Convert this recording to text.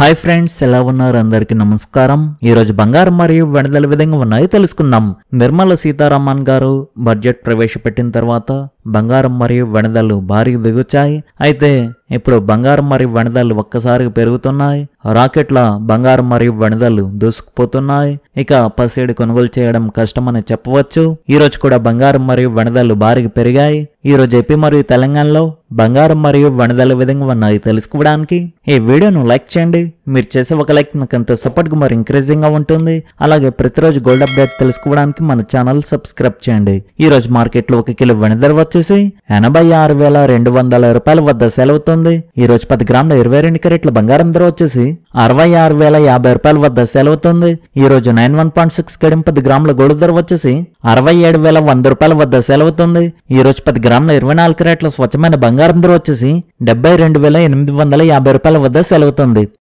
hi friends ఎలా ఉన్నారు అందరికీ నమస్కారం ఈ రోజు బంగారం మరియు వెనదల విధంగా ఉన్నాయో తెలుసుకుందాం నిర్మల సీతారామన్ గారు బడ్జెట్ ప్రవేశపెట్టిన తర్వాత బంగారం మరియు వెనదలు భారీగా దిగుచ్చాయి అయితే ఇప్పుడు బంగారం మరియు వెనదలు ఒక్కసారిగా పెరుగుతున్నాయి రాకెట్ల బంగారం మరియు వెనదలు దూసుకుపోతున్నాయి ఇక పసిడి కొనుగోలు చేయడం కష్టమని చెప్పవచ్చు ఈ రోజు కూడా బంగారం మరియు వెనదలు భారీగా పెరిగాయి ఈ రోజు ఏపీ మరియు తెలంగాణలో బంగారం మరియు వెనదల విధంగా ఉన్నాయి తెలుసుకోవడానికి ఈ వీడియోను లైక్ చేయండి మీరు చేసే ఒక లైక్ నాకు ఎంతో సపోర్ట్గా మరి ఇంక్రీజింగ్గా ఉంటుంది అలాగే ప్రతిరోజు గోల్డ్ అప్డేట్ తెలుసుకోవడానికి మన ఛానల్ సబ్స్క్రైబ్ చేయండి ఈ రోజు మార్కెట్లో ఒక కిలో ధర వచ్చేసి ఎనభై ఆరు వేల రెండు వందల రూపాయల వద్ద సెలవుతుంది ఈ రోజు పది గ్రాముల ఇరవై రెండు కెరెట్ల బంగారం ధర వచ్చేసి అరవై ఆరు వేల యాభై రూపాయల వద్ద సెలవుతుంది ఈ రోజు నైన్ వన్ పాయింట్ సిక్స్ కడిం పది గ్రాముల గోల్డ్ ధర వచ్చేసి అరవై ఏడు వేల వంద రూపాయల వద్ద సెలవుతుంది ఈ రోజు పది గ్రాముల ఇరవై నాలుగు కెరెట్ల స్వచ్ఛమైన బంగారం ధర వచ్చేసి డెబ్బై రెండు వేల ఎనిమిది వందల యాభై రూపాయల వద్ద సెలవుతుంది